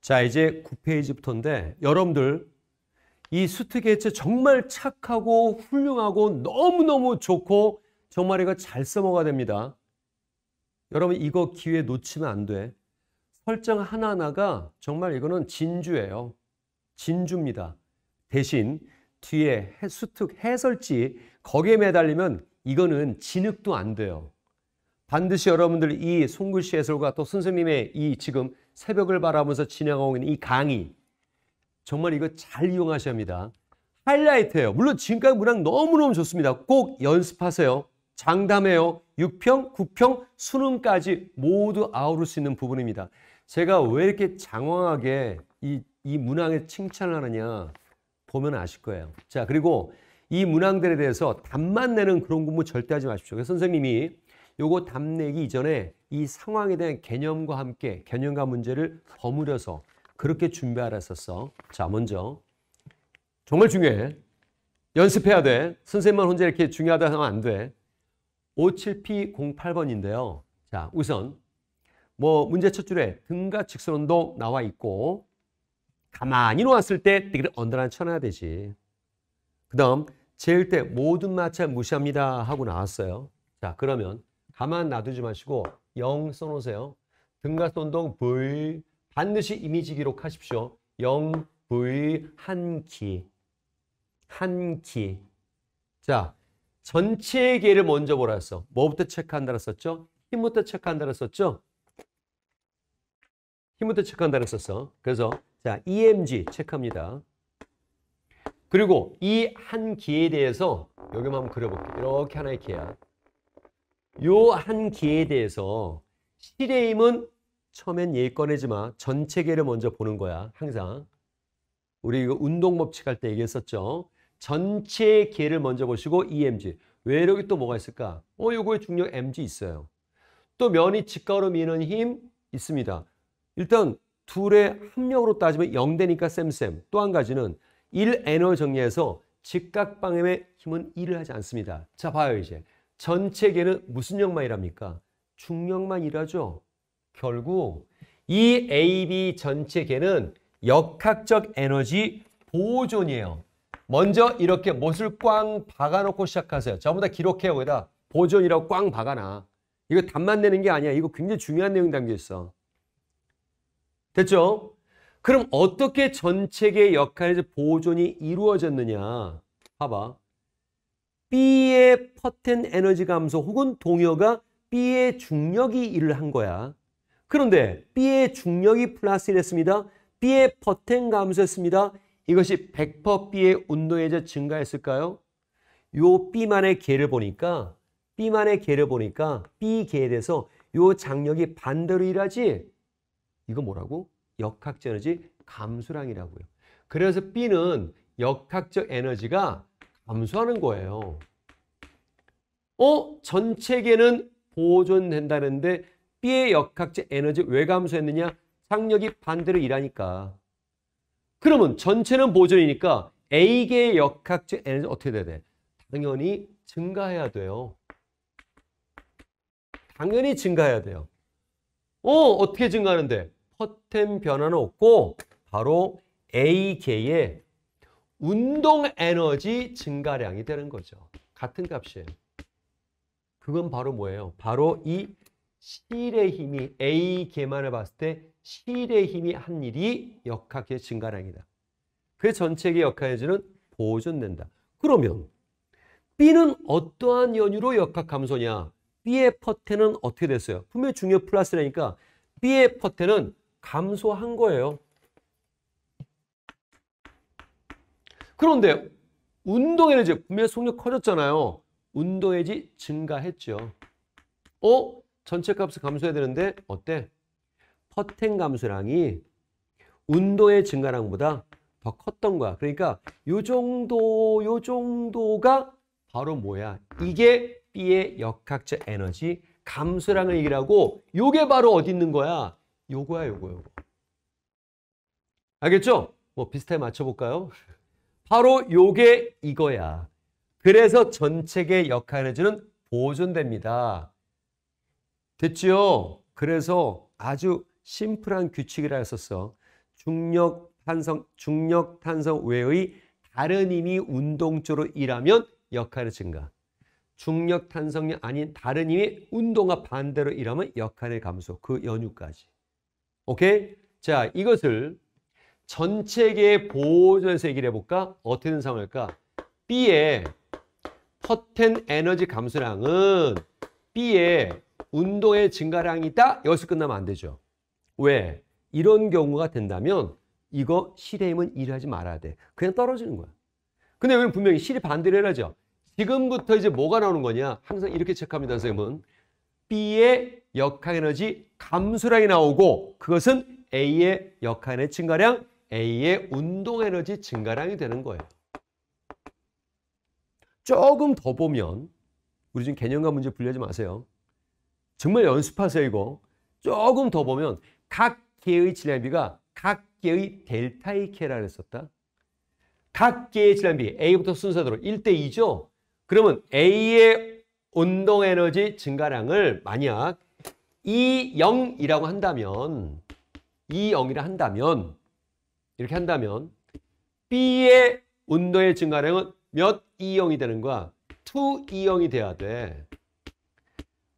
자, 이제 9페이지부터인데 여러분들 이 수트개체 정말 착하고 훌륭하고 너무너무 좋고 정말 이거 잘 써먹어야 됩니다. 여러분 이거 기회 놓치면 안 돼. 설정 하나하나가 정말 이거는 진주예요. 진주입니다. 대신 뒤에 수특 해설지 거기에 매달리면 이거는 진흙도 안 돼요. 반드시 여러분들 이 송글씨 해설과 또 선생님의 이 지금 새벽을 바라면서 진행하고 있는 이 강의 정말 이거 잘 이용하셔야 합니다. 하이라이트예요. 물론 지금까지 문항 너무너무 좋습니다. 꼭 연습하세요. 장담해요. 6평, 9평, 수능까지 모두 아우를 수 있는 부분입니다. 제가 왜 이렇게 장황하게 이, 이 문항에 칭찬을 하느냐 보면 아실 거예요. 자 그리고 이 문항들에 대해서 답만 내는 그런 공부 절대 하지 마십시오. 선생님이 요거 답내기 이전에 이 상황에 대한 개념과 함께 개념과 문제를 버무려서 그렇게 준비하라 했었어. 자, 먼저 정말 중요해. 연습해야 돼. 선생님만 혼자 이렇게 중요하다 하면 안 돼. 57P08번인데요. 자, 우선 뭐 문제 첫 줄에 등가 직선 운동 나와 있고 가만히 놓았을 때 뜨기를 언더란 쳐놔야 되지. 그 다음 제일 때 모든 마찰 무시합니다 하고 나왔어요. 자, 그러면 가만 놔두지 마시고 0 써놓으세요. 등가스 동 V 반드시 이미지 기록하십시오. 0 V 한키 한키 자 전체의 개를 먼저 보라 했어. 뭐부터 체크한다 했었죠? 힘부터 체크한다 했었죠? 힘부터 체크한다 했었어. 그래서 자 EMG 체크합니다. 그리고 이 한 기에 대해서 여기만 한번 그려볼게요. 이렇게 하나의 기야. 요한기에 대해서 시레임은 처음엔 얘꺼내지 마. 전체 계를 먼저 보는 거야 항상 우리 이거 운동 법칙 할 때 얘기했었죠 전체 계를 먼저 보시고 EMG 외력이 또 뭐가 있을까 어 요거의 중력 MG 있어요 또 면이 직가로 미는 힘 있습니다 일단 둘의 합력으로 따지면 0대니까 쌤쌤 또 한 가지는 1에너 정리해서 직각방향의 힘은 1을 하지 않습니다 자 봐요 이제 전체계는 무슨 역만 일합니까? 중역만 일하죠. 결국 이 AB 전체계는 역학적 에너지 보존이에요. 먼저 이렇게 못을 꽝 박아놓고 시작하세요. 전부 다 기록해요. 거기다 보존이라고 꽝 박아놔. 이거 답만 내는 게 아니야. 이거 굉장히 중요한 내용 담겨 있어. 됐죠? 그럼 어떻게 전체계 역할에서 보존이 이루어졌느냐. 봐봐. B의 퍼텐 에너지 감소 혹은 동여가 B의 중력이 일을 한 거야. 그런데 B의 중력이 플러스 1했습니다. B의 퍼텐 감소했습니다. 이것이 100% B의 운동해제 증가했을까요? 요 B만의 개를 보니까 B만의 개를 보니까 B 개에 대해서 요 장력이 반대로 일하지 이거 뭐라고? 역학적 에너지 감수량이라고요 그래서 B는 역학적 에너지가 감소하는 거예요. 어? 전체계는 보존된다는데 B의 역학적 에너지 왜 감소했느냐? 상력이 반대로 일하니까. 그러면 전체는 보존이니까 A계의 역학적 에너지 어떻게 돼야 돼? 당연히 증가해야 돼요. 당연히 증가해야 돼요. 어, 어떻게 증가하는데? 퍼텐 변화는 없고 바로 A계의 운동 에너지 증가량이 되는 거죠. 같은 값이에요. 그건 바로 뭐예요? 바로 이실의 힘이 A 개만을 봤을 때실의 힘이 한 일이 역학의 증가량이다. 그 전체의 역학에서는 보존된다. 그러면 B는 어떠한 연유로 역학 감소냐? B의 퍼테는 어떻게 됐어요? 분명히 중요 플러스라니까 B의 퍼테는 감소한 거예요. 그런데 운동 에너지 분명히 속력 커졌잖아요. 운동 에너지 증가했죠. 어? 전체 값을 감소해야 되는데 어때? 퍼텐 감소량이 운동의 증가량보다 더 컸던 거야. 그러니까 요 정도, 요 정도가 바로 뭐야? 이게 B의 역학적 에너지 감소량을 얘기하고 요게 바로 어디 있는 거야? 요거야, 요거, 요거. 알겠죠? 뭐 비슷하게 맞춰볼까요? 바로 요게 이거야. 그래서 전체계 역할을 해주는 보존됩니다. 됐죠 그래서 아주 심플한 규칙이라 했었어. 중력 탄성, 중력 탄성 외의 다른 힘이 운동쪽으로 일하면 역할의 증가. 중력 탄성이 아닌 다른 힘이 운동과 반대로 일하면 역할의 감소. 그 연유까지. 오케이? 자, 이것을 전체계의 보존에서 얘기를 해볼까? 어떻게 되는 상황일까? B의 퍼텐 에너지 감소량은 B의 운동의 증가량이다. 여기서 끝나면 안 되죠. 왜? 이런 경우가 된다면 이거 실의 힘은 일하지 말아야 돼. 그냥 떨어지는 거야. 근데 왜 분명히 실이 반대로 해야죠. 지금부터 이제 뭐가 나오는 거냐? 항상 이렇게 체크합니다, 선생님은. B의 역학 에너지 감소량이 나오고 그것은 A의 역학 에너지 증가량 A의 운동 에너지 증가량이 되는 거예요. 조금 더 보면 우리 지금 개념과 문제 분리하지 마세요. 정말 연습하세요 이거. 조금 더 보면 각 개의 질량비가 각 개의 델타 EK라고 했었다. 각 개의 질량비 A부터 순서대로 1대 2죠. 그러면 A의 운동 에너지 증가량을 만약 E0이라고 한다면 E0이라 한다면 이렇게 한다면 B의 온도의 증가량은 몇 이형이 되는 거야? 2이형이 돼야 돼.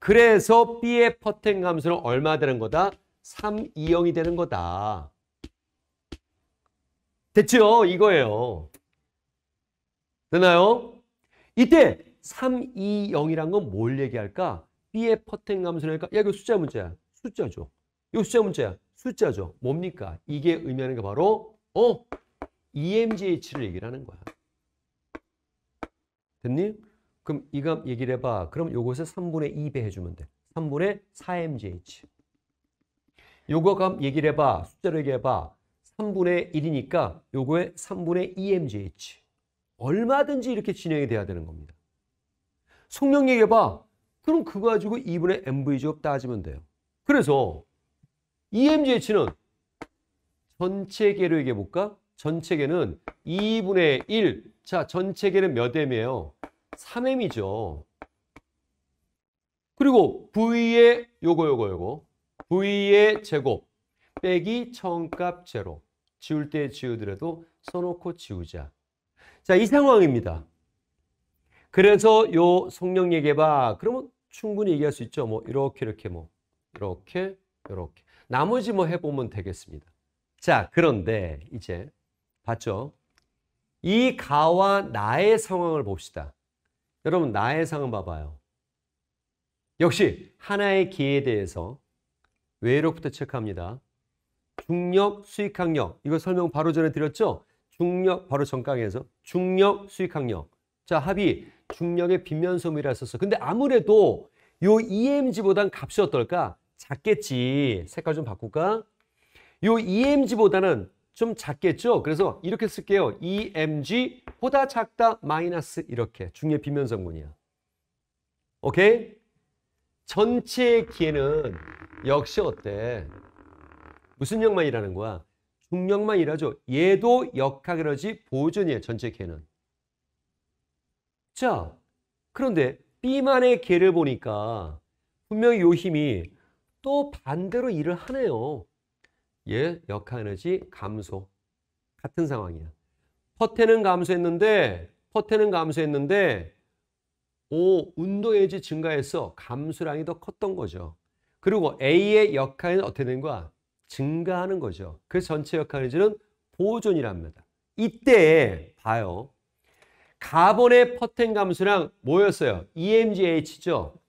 그래서 B의 퍼텐 감수는 얼마 되는 거다? 3이형이 되는 거다. 됐죠? 이거예요. 되나요? 이때 320이란 건 뭘 얘기할까? B의 퍼텐 감소니까 야 이거 숫자 문제야. 숫자죠. 이거 숫자 문제야. 숫자죠. 뭡니까? 이게 의미하는 게 바로 어? EMGH를 얘기를 하는 거야. 됐니? 그럼 이감 얘기를 해봐. 그럼 요것에 3분의 2배 해주면 돼. 3분의 4MGH. 요거 감 얘기를 해봐. 숫자를 얘기해봐. 3분의 1이니까 요거에 3분의 2MGH. E 얼마든지 이렇게 진행이 돼야 되는 겁니다. 속력 얘기해봐. 그럼 그거 가지고 2분의 MV제곱 따지면 돼요. 그래서 EMGH는 전체계로 얘기해 볼까? 전체계는 2분의 1. 자, 전체계는 몇 m이에요? 3m이죠. 그리고 v의 요거 요거 요거. v의 제곱 빼기 처값 제로. 지울 때 지우더라도 써놓고 지우자. 자, 이 상황입니다. 그래서 요 속력 얘기해봐. 그러면 충분히 얘기할 수 있죠. 뭐 이렇게 이렇게 뭐 이렇게 이렇게. 나머지 뭐 해보면 되겠습니다. 자, 그런데 이제 봤죠? 이 가와 나의 상황을 봅시다. 여러분, 나의 상황 봐봐요. 역시 하나의 기에 대해서 외력부터 체크합니다. 중력, 수익학력 이거 설명 바로 전에 드렸죠? 중력, 바로 전강에서 중력, 수익학력 자, 합이 중력의 빈면섬이라 썼어. 근데 아무래도 요 EMG보단 값이 어떨까? 작겠지. 색깔 좀 바꿀까? 요 EMG보다는 좀 작겠죠? 그래서 이렇게 쓸게요. EMG 보다 작다 마이너스 이렇게 중의 비면성분이야. 오케이? 전체 기에는 역시 어때? 무슨 역만 일하는 거야? 중력만 일하죠. 얘도 역학에너지 보존이에요. 전체 기에는. 자, 그런데 B만의 개를 보니까 분명히 요 힘이 또 반대로 일을 하네요. 얘 역하에너지 감소. 같은 상황이야. 퍼테는 감소했는데 퍼테는 감소했는데 오 운동에너지 증가해서 감소량이 더 컸던 거죠. 그리고 A의 역할은 어떻게 된 거야? 증가하는 거죠. 그 전체 역할에너지는 보존이랍니다. 이때 봐요. 가본의 퍼텐 감소량 뭐였어요? EMGH죠.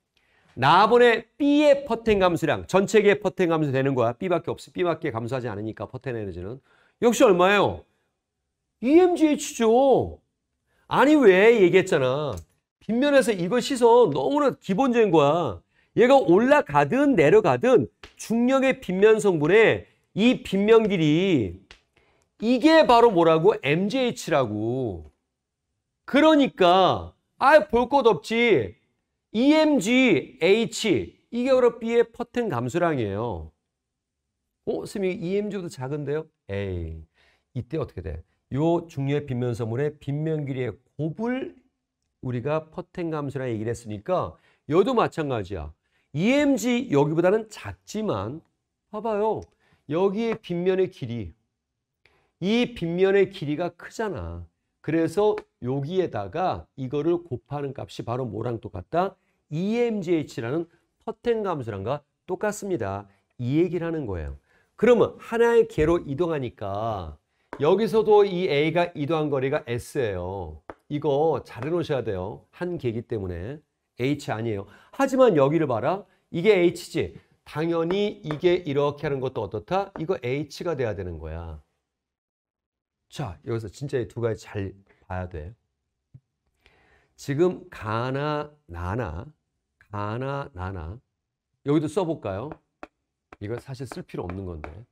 나번에 B의 퍼텐 감수량, 전체계의 퍼텐 감수 되는 거야. B밖에 없어. B밖에 감수하지 않으니까 퍼텐 에너지는. 역시 얼마예요? EMGH죠. 아니 왜 얘기했잖아. 빗면에서 이거 씻어. 너무나 기본적인 거야. 얘가 올라가든 내려가든 중력의 빗면 성분에 이 빗면 길이 이게 바로 뭐라고? MGH라고. 그러니까 아 볼 것 없지. EMGH 2개월업 B의 퍼텐 감수량이에요. 어, 선생 EMG보다 작은데요? 에이, 이때 어떻게 돼? 요 중요의 빗면서물의 빗면 길이의 곱을 우리가 퍼텐 감수량 얘기를 했으니까 여도 마찬가지야. EMG 여기보다는 작지만 봐봐요. 여기에 빗면의 길이 이 빗면의 길이가 크잖아. 그래서 여기에다가 이거를 곱하는 값이 바로 뭐랑 똑같다? EMGH라는 퍼텐 감수량과 똑같습니다. 이 얘기를 하는 거예요. 그러면 하나의 개로 이동하니까 여기서도 이 A가 이동한 거리가 S예요. 이거 잘 해놓으셔야 돼요. 한 개이기 때문에 H 아니에요. 하지만 여기를 봐라. 이게 H지. 당연히 이게 이렇게 하는 것도 어떻다? 이거 H가 돼야 되는 거야. 자, 여기서 진짜 이 두 가지 잘 봐야 돼. 지금 가나 나나 다나 나나 여기도 써볼까요? 이거 사실 쓸 필요 없는 건데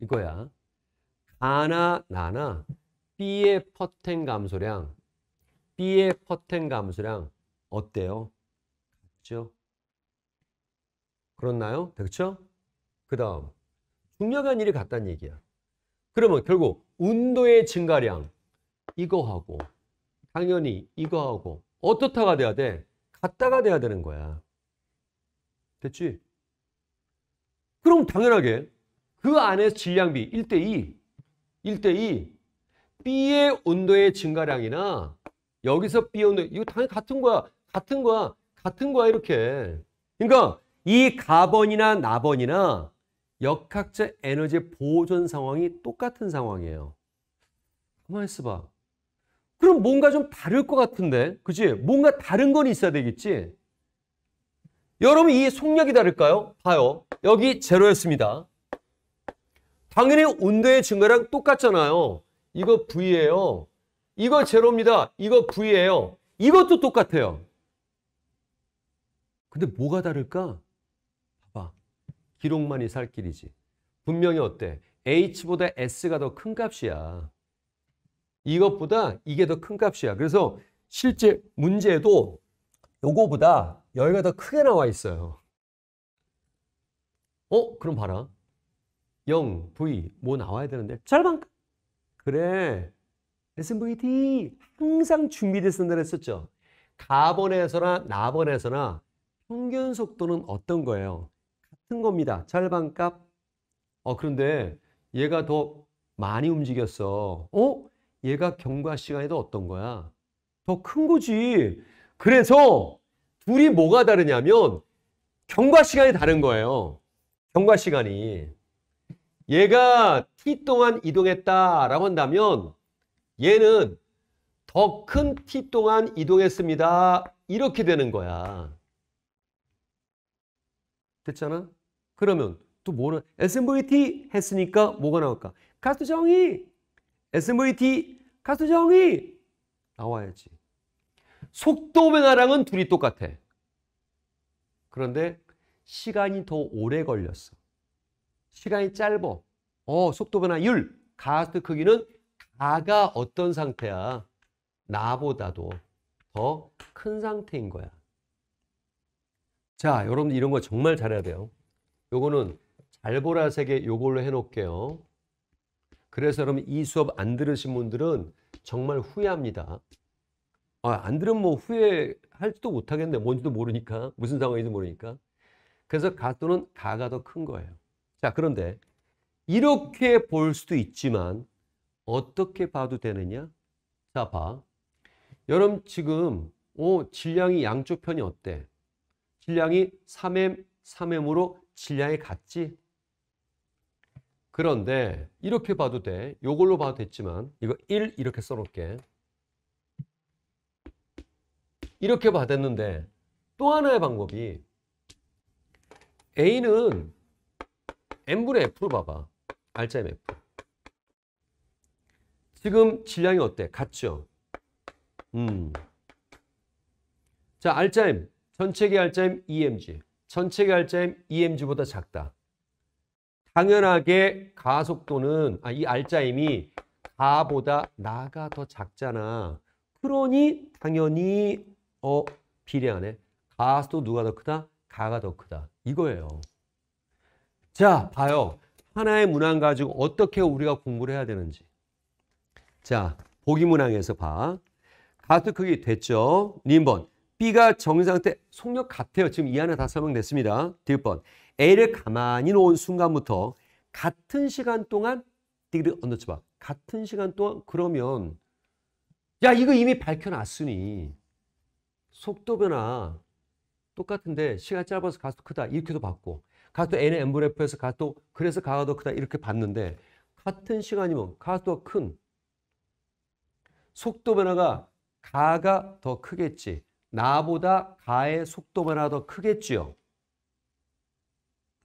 이거야 가나 나나 B의 퍼텐 감소량 B의 퍼텐 감소량 어때요? 같죠? 그렇죠? 그렇나요? 그렇죠? 그 다음 중요한 일이 같다는 얘기야 그러면 결국 운도의 증가량 이거하고 당연히 이거하고 어떻다가 돼야 돼? 같다가 돼야 되는 거야. 됐지? 그럼 당연하게 그 안에서 질량비 1 대2 1 대2 B의 온도의 증가량이나 여기서 B 온도 이거 당연히 같은 거야. 같은 거야. 같은 거야 이렇게. 그러니까 이 가번이나 나번이나 역학적 에너지 보존 상황이 똑같은 상황이에요. 가만히 있어봐. 그럼 뭔가 좀 다를 것 같은데, 그지? 뭔가 다른 건 있어야 되겠지? 여러분 이 속력이 다를까요? 봐요. 여기 제로였습니다. 당연히 온도의 증가랑 똑같잖아요. 이거 V예요. 이거 제로입니다. 이거 V예요. 이것도 똑같아요. 근데 뭐가 다를까? 봐봐. 기록만이 살 길이지. 분명히 어때? H보다 S가 더 큰 값이야. 이것보다 이게 더 큰 값이야. 그래서 실제 문제도 요거보다 여기가 더 크게 나와 있어요. 어? 그럼 봐라. 0, V 뭐 나와야 되는데 절반 그래. SVT 항상 준비됐었다고 했었죠. 가번에서나 나번에서나 평균 속도는 어떤 거예요? 같은 겁니다. 절반값. 어 그런데 얘가 더 많이 움직였어. 어? 얘가 경과 시간에도 어떤 거야? 더 큰 거지. 그래서 둘이 뭐가 다르냐면 경과 시간이 다른 거예요. 경과 시간이. 얘가 t 동안 이동했다라고 한다면 얘는 더 큰 t 동안 이동했습니다. 이렇게 되는 거야. 됐잖아? 그러면 또 뭐는 SMVT 했으니까 뭐가 나올까? 카스정이 SVT 가수정이 나와야지. 속도 변화랑은 둘이 똑같아. 그런데 시간이 더 오래 걸렸어. 시간이 짧어. 어, 속도 변화율. 가스 크기는 가가 어떤 상태야? 나보다도 더 큰 상태인 거야. 자, 여러분들 이런 거 정말 잘해야 돼요. 요거는 잘보라색에 요걸로 해놓을게요. 그래서 여러분 이 수업 안 들으신 분들은 정말 후회합니다. 아, 안 들으면 뭐 후회할지도 못하겠네. 뭔지도 모르니까. 무슨 상황인지 모르니까. 그래서 가또는 가가 더 큰 거예요. 자, 그런데 이렇게 볼 수도 있지만 어떻게 봐도 되느냐? 자, 봐. 여러분 지금 오, 어, 질량이 양쪽 편이 어때? 질량이 3M, 3M으로 질량이 같지? 그런데 이렇게 봐도 돼. 요걸로 봐도 됐지만 이거 1 이렇게 써놓을게. 이렇게 봐도 됐는데 또 하나의 방법이 A는 m 분의 F로 봐봐. 알짜의 F. 지금 질량이 어때? 같죠? 음. 자, 알짜임. 전체계 알짜임 EMG. 전체계 알짜임 EMG보다 작다. 당연하게 가속도는 아, 이 알짜임이 가보다 나가 더 작잖아. 그러니 당연히 어 비례하네. 가속도 누가 더 크다? 가가 더 크다. 이거예요. 자, 봐요. 하나의 문항 가지고 어떻게 우리가 공부를 해야 되는지. 자, 보기 문항에서 봐. 가속 크기 됐죠? 님번 B가 정상 태 속력 같아요. 지금 이 안에 다 설명됐습니다. 뒷번 A를 가만히 놓은 순간부터 같은 시간 동안 띠그 언더츠바 같은 시간 동안 그러면 야 이거 이미 밝혀놨으니 속도 변화 똑같은데 시간 짧아서 가속도 크다 이렇게도 봤고 가속도 n의 엠브레프에서 가속도 그래서 가속도 크다 이렇게 봤는데 같은 시간이면 가속도가 큰 속도 변화가 가가 더 크겠지 나보다 가의 속도 변화가 더 크겠지요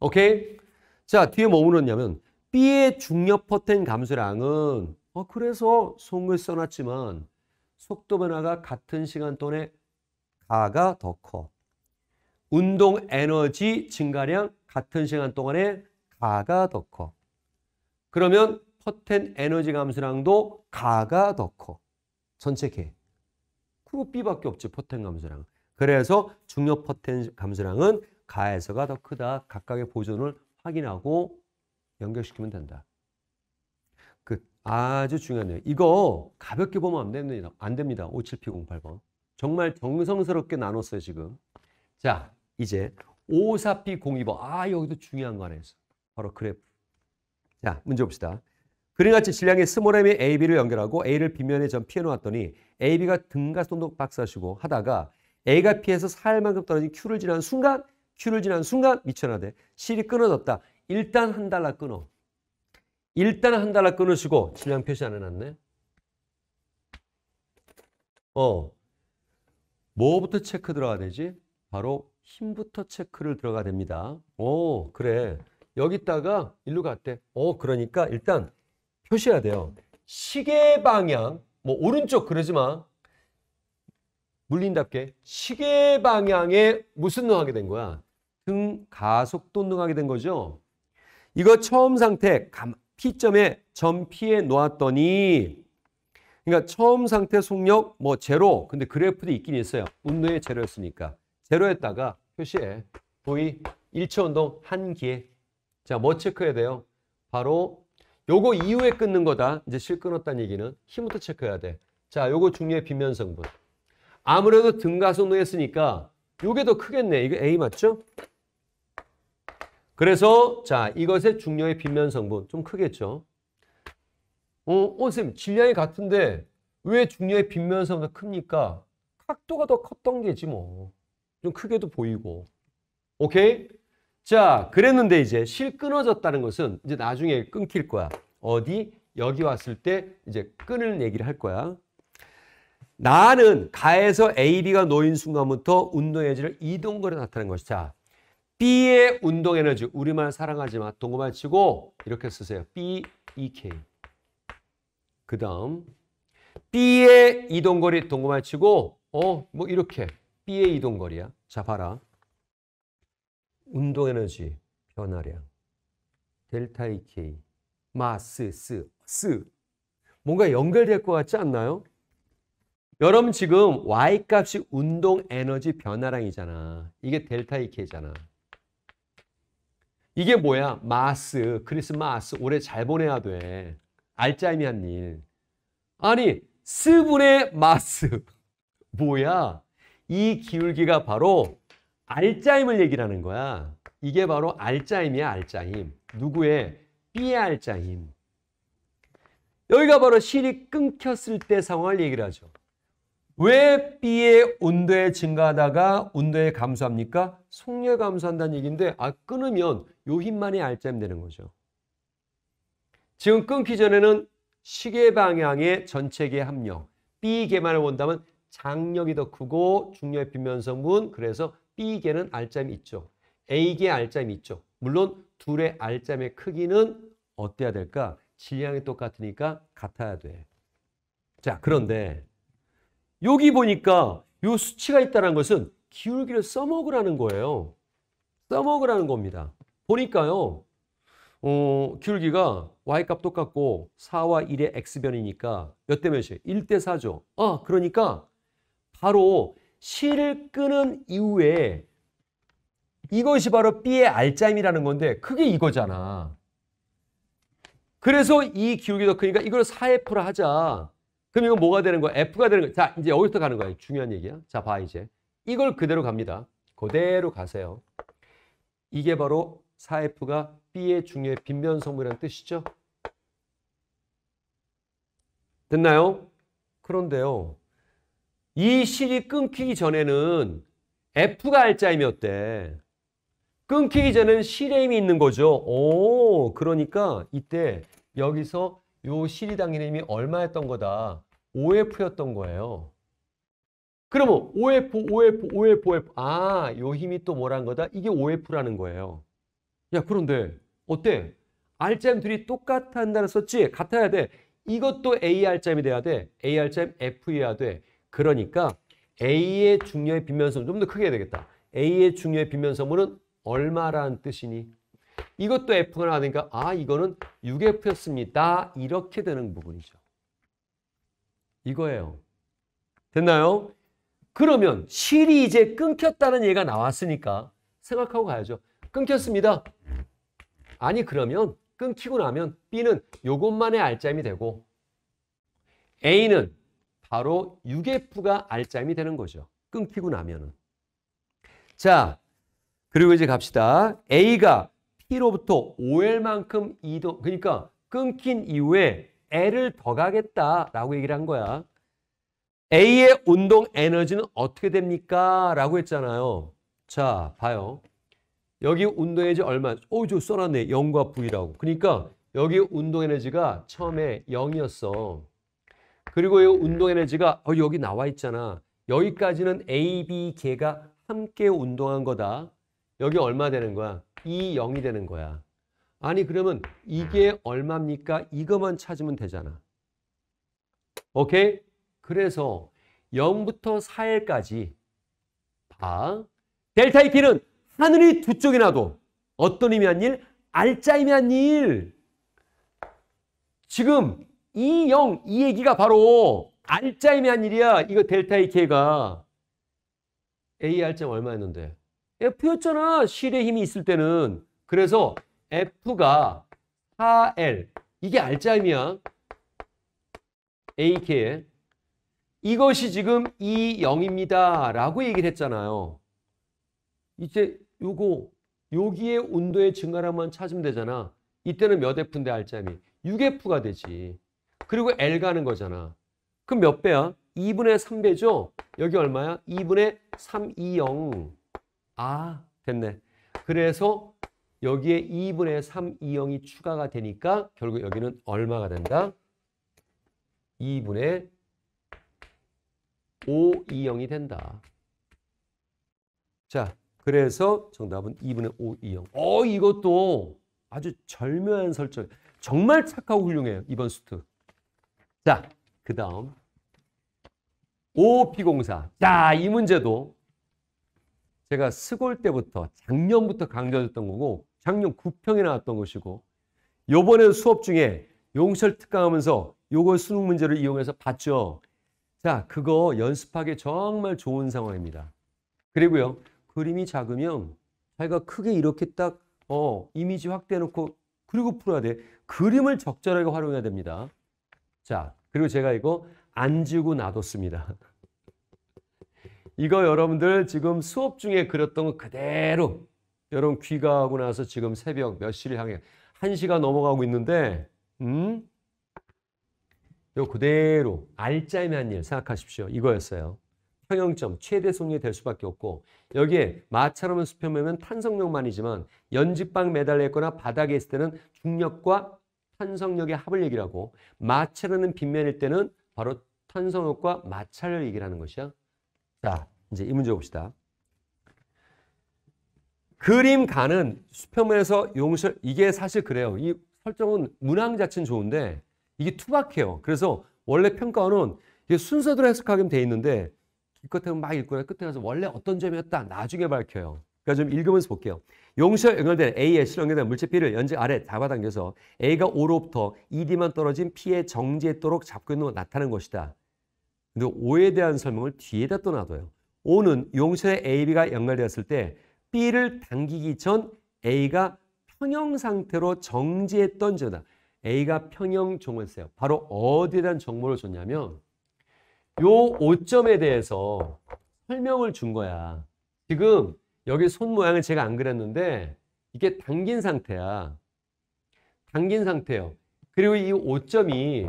오케이? 자, 뒤에 뭐 물었냐면 B의 중력 포텐 감소량은 어, 그래서 송을 써놨지만 속도 변화가 같은 시간 동안에 가가 더 커. 운동 에너지 증가량 같은 시간 동안에 가가 더 커. 그러면 퍼텐 에너지 감소량도 가가 더 커. 전체 개. 그거 B밖에 없지, 퍼텐 감소량. 그래서 중력 퍼텐 감소량은 가에서가 더 크다. 각각의 보존을 확인하고 연결시키면 된다. 그 아주 중요한 내용. 이거 가볍게 보면 안 됩니다. 안 됩니다. 57P08번. 정말 정성스럽게 나눴어요, 지금. 자, 이제 54P02번. 아, 여기도 중요한 거 하나 있 바로 그래프. 자, 문제 봅시다. 그림같이 질량의 스몰 m 에 AB를 연결하고 A를 빗면에 전 피해놓았더니 AB가 등가 손톱 박사시고 하다가 A가 P에서 4일 만큼 떨어진 Q를 지난 순간 큐를 지난 순간 미쳐나대 실이 끊어졌다. 일단 한 달러 끊어. 일단 한 달러 끊으시고 질량 표시 안 해놨네. 어. 뭐부터 체크 들어가야 되지? 바로 힘부터 체크를 들어가야 됩니다. 오, 그래. 여기다가 일로 갔대. 어, 그러니까 일단 표시해야 돼요. 시계 방향, 뭐 오른쪽 그러지 마. 물린답게 시계 방향에 무슨 능하게 된 거야? 등 가속도 능하게 된 거죠. 이거 처음 상태 P점에 점피에 놓았더니 그러니까 처음 상태 속력 뭐 제로 근데 그래프도 있긴 있어요. 운동의 제로였으니까 제로했다가표시해 도이 1차 운동 한 기회 자뭐 체크해야 돼요? 바로 요거 이후에 끊는 거다. 이제 실 끊었다는 얘기는 힘부터 체크해야 돼. 자 요거 중요해 비면 성분. 아무래도 등가속도 했으니까 이게 더 크겠네. 이거 A 맞죠? 그래서 자 이것의 중력의 빗면 성분 좀 크겠죠. 어, 어 선생님 질량이 같은데 왜 중력의 빗면 성분이 큽니까? 각도가 더 컸던 게지 뭐. 좀 크게도 보이고. 오케이? 자 그랬는데 이제 실 끊어졌다는 것은 이제 나중에 끊길 거야. 어디? 여기 왔을 때 이제 끊을 얘기를 할 거야. 나는 가에서 A, B가 놓인 순간부터 운동 에너지를 이동거리로 나타낸 것이 자 B의 운동 에너지 우리말 사랑하지만 동그만 치고 이렇게 쓰세요. B, EK 그 다음 B의 이동거리 동그만 치고 어뭐 이렇게 B의 이동거리야. 자 봐라. 운동 에너지 변화량 델타 EK 마스 스스 뭔가 연결될 것 같지 않나요? 여러분 지금 Y값이 운동 에너지 변화량이잖아. 이게 델타 EK잖아. 이게 뭐야? 마스, 크리스마스, 올해 잘 보내야 돼. 알짜이미한 일. 아니, 스분의 마스. 뭐야? 이 기울기가 바로 알짜임을 얘기하는 거야. 이게 바로 알짜임이야, 알짜임. 누구의? B의 알짜임. 여기가 바로 실이 끊겼을 때 상황을 얘기를 하죠. 왜 B의 온도에 증가하다가 온도에 감소합니까? 속력 감소한다는 얘기인데 아 끊으면 요 힘만이 알짜면 되는 거죠. 지금 끊기 전에는 시계 방향의 전체계 합력 B계만을 본다면 장력이 더 크고 중력의 빈면성분 그래서 B계는 알짜임이 있죠. A계 알짜임이 있죠. 물론 둘의 알짜임의 크기는 어때야 될까? 질량이 똑같으니까 같아야 돼. 자 그런데 여기 보니까 이 수치가 있다는 것은 기울기를 써먹으라는 거예요. 써먹으라는 겁니다. 보니까요. 어, 기울기가 y값 똑같고 4와 1의 x변이니까 몇 대 몇이에요? 1 대 4죠. 아, 그러니까 바로 실을 끄는 이후에 이것이 바로 B의 알짜임이라는 건데 그게 이거잖아. 그래서 이 기울기 도 크니까 이걸 4F로 하자. 그럼 이건 뭐가 되는 거야? F가 되는 거야. 자, 이제 여기서 가는 거야. 중요한 얘기야. 자, 봐, 이제. 이걸 그대로 갑니다. 그대로 가세요. 이게 바로 4F가 B의 중요의 빈면 성분이라는 뜻이죠. 됐나요? 그런데요. 이 실이 끊기기 전에는 F가 알짜임이 어때? 끊기기 전에는 실의 힘이 있는 거죠. 오, 그러니까 이때 여기서 요 시리당 이름이 얼마였던 거다. OF였던 거예요. 그러면 OF, OF, OF, OF. 아, 요 힘이 또뭐라는 거다? 이게 OF라는 거예요. 야, 그런데 어때? R자임 둘이 똑같다는 썼지? 같아야 돼. 이것도 a r 자이 돼야 돼. AR자임 F여야 돼. 그러니까 A의 중요의 빈면섬 좀더 크게 해야 되겠다. A의 중요의 빈면섬은 얼마라는 뜻이니? 이것도 F가 나가니까 아 이거는 6F였습니다. 이렇게 되는 부분이죠. 이거예요. 됐나요? 그러면 실이 이제 끊겼다는 얘가 나왔으니까 생각하고 가야죠. 끊겼습니다. 아니 그러면 끊기고 나면 B는 요것만의 알짜임이 되고 A는 바로 6F가 알짜임이 되는 거죠. 끊기고 나면은. 자, 그리고 이제 갑시다. A가 T로부터 5 l 만큼 이동, 그러니까 끊긴 이후에 L을 더 가겠다라고 얘기를 한 거야. A의 운동 에너지는 어떻게 됩니까? 라고 했잖아요. 자, 봐요. 여기 운동 에너지 얼마? 오, 저 써놨네. 0과 V라고. 그러니까 여기 운동 에너지가 처음에 0이었어. 그리고 이 운동 에너지가 어, 여기 나와 있잖아. 여기까지는 A, B, 개가 함께 운동한 거다. 여기 얼마 되는 거야? 이영이 되는 거야. 아니 그러면 이게 얼마입니까? 이것만 찾으면 되잖아. 오케이? 그래서 0부터 4일까지 바 델타의 길은 하늘이 두 쪽이 나도 어떤 의미한 일? 알짜 의미한 일. 지금 이 0, 이 얘기가 바로 알짜 의미한 일이야. 이거 델타의 K가 AR점 얼마였는데? F였잖아. 예, 실의 힘이 있을 때는. 그래서 F가 4L. 이게 알짜임이야. a k 에 이것이 지금 E0입니다. 라고 얘기를 했잖아요. 이제 요거 여기에 온도의 증가량만 찾으면 되잖아. 이때는 몇 F인데 알짜임이? 6F가 되지. 그리고 L 가는 거잖아. 그럼 몇 배야? 2분의 3배죠? 여기 얼마야? 2분의 3, 2, 0. 아, 됐네. 그래서 여기에 2분의 3, 2형이 추가가 되니까 결국 여기는 얼마가 된다? 2분의 5, 2형이 된다. 자, 그래서 정답은 2분의 5, 2형. 어, 이것도 아주 절묘한 설정. 정말 착하고 훌륭해요. 이번 수트. 자, 그 다음. 5P 0 4 자, 이 문제도 제가 스골 때부터 작년부터 강조했던 거고 작년 9평에 나왔던 것이고 요번에 수업 중에 용설 특강하면서 요걸 수능 문제를 이용해서 봤죠. 자, 그거 연습하기 정말 좋은 상황입니다. 그리고요. 그림이 작으면 자기가 크게 이렇게 딱 어, 이미지 확대해 놓고 그리고 풀어야 돼. 그림을 적절하게 활용해야 됩니다. 자, 그리고 제가 이거 안 지우고 놔뒀습니다. 이거 여러분들 지금 수업 중에 그렸던 거 그대로 여러분 귀가하고 나서 지금 새벽 몇 시를 향해 1시가 넘어가고 있는데 음? 요 그대로 알짜임의 한 일 생각하십시오. 이거였어요. 평형점 최대 속력이될 수밖에 없고 여기에 마찰하면 수평면은 탄성력만이지만 연지방 매달려 있거나 바닥에 있을 때는 중력과 탄성력의 합을 얘기라고 마찰하는 빗면일 때는 바로 탄성력과 마찰을 얘기하는 것이야. 자, 이제 이 문제 봅시다. 그림 가는 수평면에서 용실 이게 사실 그래요. 이 설정은 문항 자체는 좋은데 이게 투박해요. 그래서 원래 평가는 이게 순서대로 해석하게 돼 있는데 기껏 하면 막 읽고 끝에 가서 원래 어떤 점이었다 나중에 밝혀요. 그러니까 좀 읽으면서 볼게요. 용시와 연결된 A의 실 연결된 물체 B를 연직 아래 잡아당겨서 A가 5로부터 2D만 e 떨어진 P의 정지에 있도록 잡고 있는 나타낸 것이다. 근데 5에 대한 설명을 뒤에다 떠 놔둬요. 5는 용처의 A, B가 연결되었을 때 B를 당기기 전 A가 평형 상태로 정지했던 저다. A가 평형 종을 써요. 바로 어디에 대한 정보를 줬냐면 요 오점에 대해서 설명을 준 거야. 지금 여기 손 모양을 제가 안 그렸는데 이게 당긴 상태야. 당긴 상태예요. 그리고 이5점이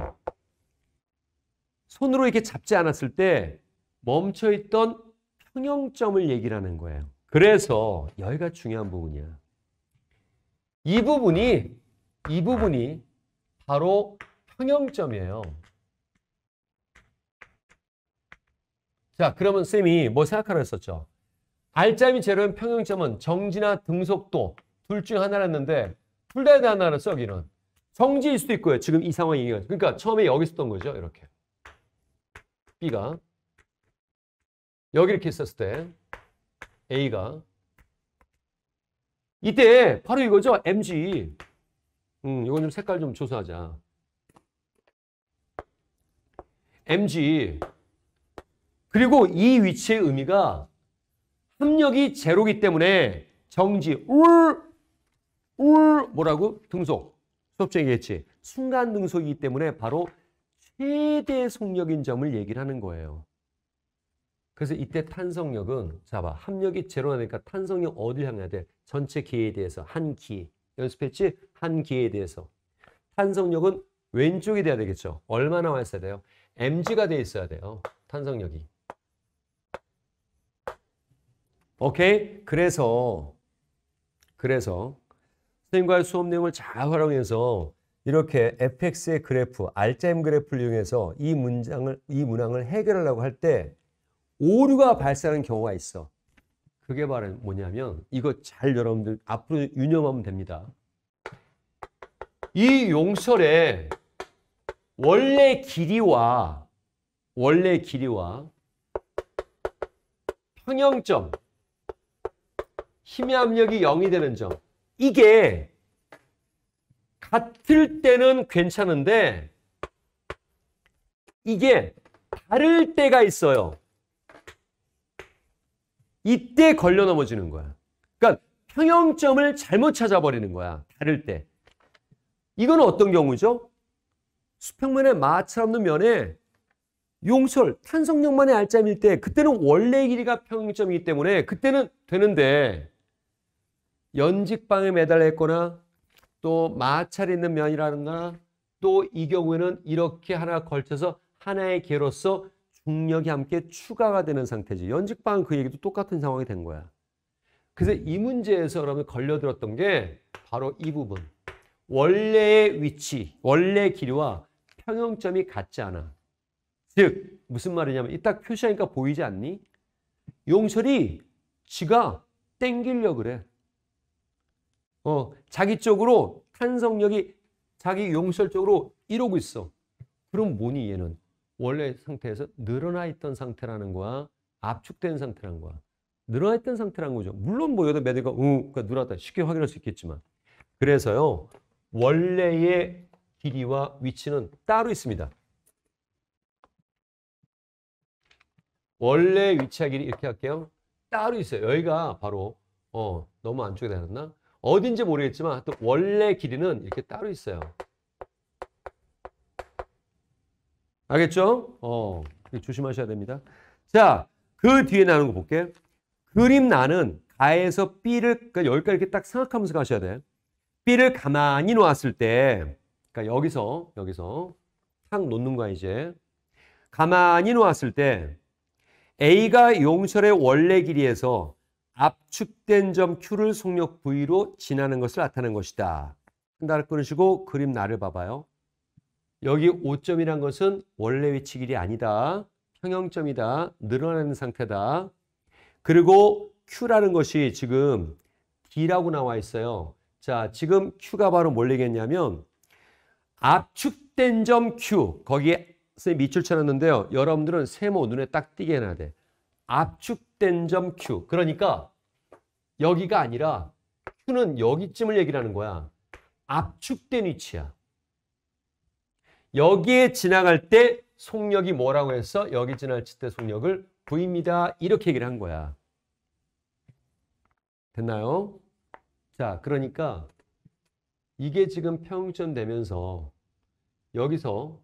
손으로 이렇게 잡지 않았을 때 멈춰 있던 평형점을 얘기하는 거예요. 그래서 여기가 중요한 부분이야. 이 부분이 이 부분이 바로 평형점이에요. 자, 그러면 쌤이 뭐 생각하라 했었죠? 알짜미 제로인 평형점은 정지나 등속도 둘 중 하나를 했는데 둘다 하나를 써 여기는. 정지일 수도 있고요. 지금 이 상황이. 그러니까 처음에 여기 있었던 거죠. 이렇게. B가 여기 이렇게 있었을 때 A가 이때 바로 이거죠. MG. 음, 이건 좀 색깔 좀 조사하자. MG. 그리고 이 위치의 의미가 합력이 제로기 때문에 정지, 울, 울, 뭐라고? 등속. 수업중에 얘기지 순간 등속이기 때문에 바로 최대 속력인 점을 얘기를 하는 거예요. 그래서 이때 탄성력은 자봐 합력이 제로라니까 탄성력 어딜 향해야 돼? 전체 기에 대해서 한 기. 연습했지? 한 기에 대해서. 탄성력은 왼쪽이 돼야 되겠죠. 얼마나 와 있어야 돼요? mg가 돼 있어야 돼요. 탄성력이. 오케이? 그래서 그래서 선생님과의 수업 내용을 잘 활용해서 이렇게 fx의 그래프, r 짜임 그래프를 이용해서 이 문장을 이 문항을 해결하려고 할 때 오류가 발생하는 경우가 있어. 그게 바로 뭐냐면 이거 잘 여러분들 앞으로 유념하면 됩니다. 이 용설의 원래 길이와 원래 길이와 평형점 힘의 압력이 0이 되는 점 이게 같을 때는 괜찮은데 이게 다를 때가 있어요. 이때 걸려 넘어지는 거야. 그러니까 평형점을 잘못 찾아버리는 거야. 다를 때. 이건 어떤 경우죠? 수평면의 마찰 없는 면에 용철, 탄성형만의 알짜밀 때 그때는 원래 길이가 평형점이기 때문에 그때는 되는데 연직방에 매달려 있거나 또 마찰이 있는 면이라든가 또 이 경우에는 이렇게 하나 걸쳐서 하나의 개로서 중력이 함께 추가가 되는 상태지. 연직방 그 얘기도 똑같은 상황이 된 거야. 그래서 이 문제에서 그러면 걸려들었던 게 바로 이 부분. 원래의 위치, 원래 길이와 평형점이 같지 않아. 즉 무슨 말이냐면 이딱 표시하니까 보이지 않니? 용철이 지가 땡길려 그래. 어, 자기 쪽으로 탄성력이 자기 용설 쪽으로 이러고 있어. 그럼 뭐니 얘는? 원래 상태에서 늘어나 있던 상태라는 거야. 압축된 상태라는 거야. 늘어나 있던 상태라는 거죠. 물론 뭐여덟다 매니까 우, 그러니까 늘어났다. 쉽게 확인할 수 있겠지만. 그래서요. 원래의 길이와 위치는 따로 있습니다. 원래 위치와 길이 이렇게 할게요. 따로 있어요. 여기가 바로 어, 너무 안쪽에 다녔나? 어딘지 모르겠지만 또 원래 길이는 이렇게 따로 있어요. 알겠죠? 어, 조심하셔야 됩니다. 자, 그 뒤에 나는 거 볼게. 그림 나는 가에서 B를 그러니까 여기까지 이렇게 딱 생각하면서 가셔야 돼. B를 가만히 놓았을 때, 그러니까 여기서 여기서 탁 놓는 거야 이제. 가만히 놓았을 때 A가 용철의 원래 길이에서 압축된 점 Q를 속력 V로 지나는 것을 나타낸 것이다. 한달 끊으시고 그림 나를 봐봐요. 여기 5점이란 것은 원래 위치 길이 아니다. 평형점이다. 늘어나는 상태다. 그리고 Q라는 것이 지금 D라고 나와 있어요. 자, 지금 Q가 바로 뭘얘기냐면 압축된 점 Q 거기에 선생님 밑줄 쳐놨는데요. 여러분들은 세모 눈에 딱 띄게 해놔야 돼. 압축 수된점 Q. 그러니까 여기가 아니라 Q는 여기쯤을 얘기하는 거야. 압축된 위치야. 여기에 지나갈 때 속력이 뭐라고 해서 여기 지날 때 속력을 V입니다. 이렇게 얘기를 한 거야. 됐나요? 자, 그러니까 이게 지금 평점되면서 여기서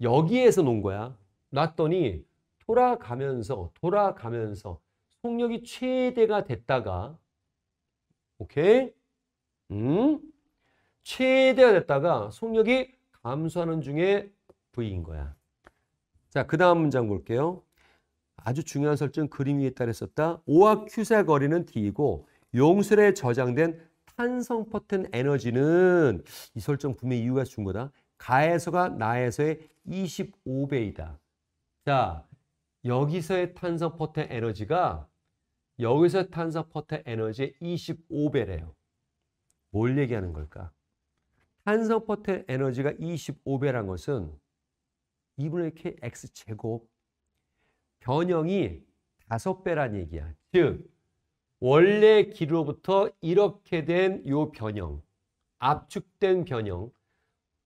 여기에서 논 거야. 놨더니 돌아가면서 돌아가면서 속력이 최대가 됐다가 오케이? 음? 최대가 됐다가 속력이 감소하는 중에 V인 거야. 자, 그 다음 문장 볼게요. 아주 중요한 설정 그림 위에 따라 었다오와큐의 거리는 D이고 용술에 저장된 탄성 퍼튼 에너지는 이 설정 분명히 이유가 준 거다. 가에서가 나에서의 25배이다. 자, 여기서의 탄성 포텐 에너지가 여기서 탄성 포텐 에너지의 25배래요. 뭘 얘기하는 걸까? 탄성 포텐 에너지가 25배란 것은 2분의 kx 제곱 변형이 5배란 얘기야. 즉 원래 길이로부터 이렇게 된 요 변형 압축된 변형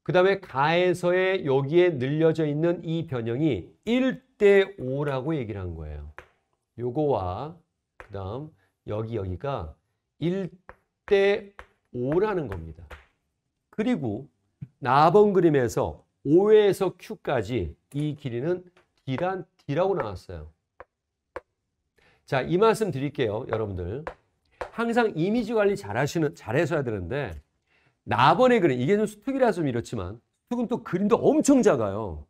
그 다음에 가에서의 여기에 늘려져 있는 이 변형이 1대 5라고 얘기를 한 거예요. 요거와 그 다음 여기 여기가 1대 5라는 겁니다. 그리고 나번 그림에서 5에서 Q까지 이 길이는 D란 D라고 나왔어요. 자, 이 말씀 드릴게요, 여러분들. 항상 이미지 관리 잘 하시는, 잘 해서야 되는데, 나번에 그림, 이게 좀 수특이라 좀 이렇지만 수특은 또 그림도 엄청 작아요.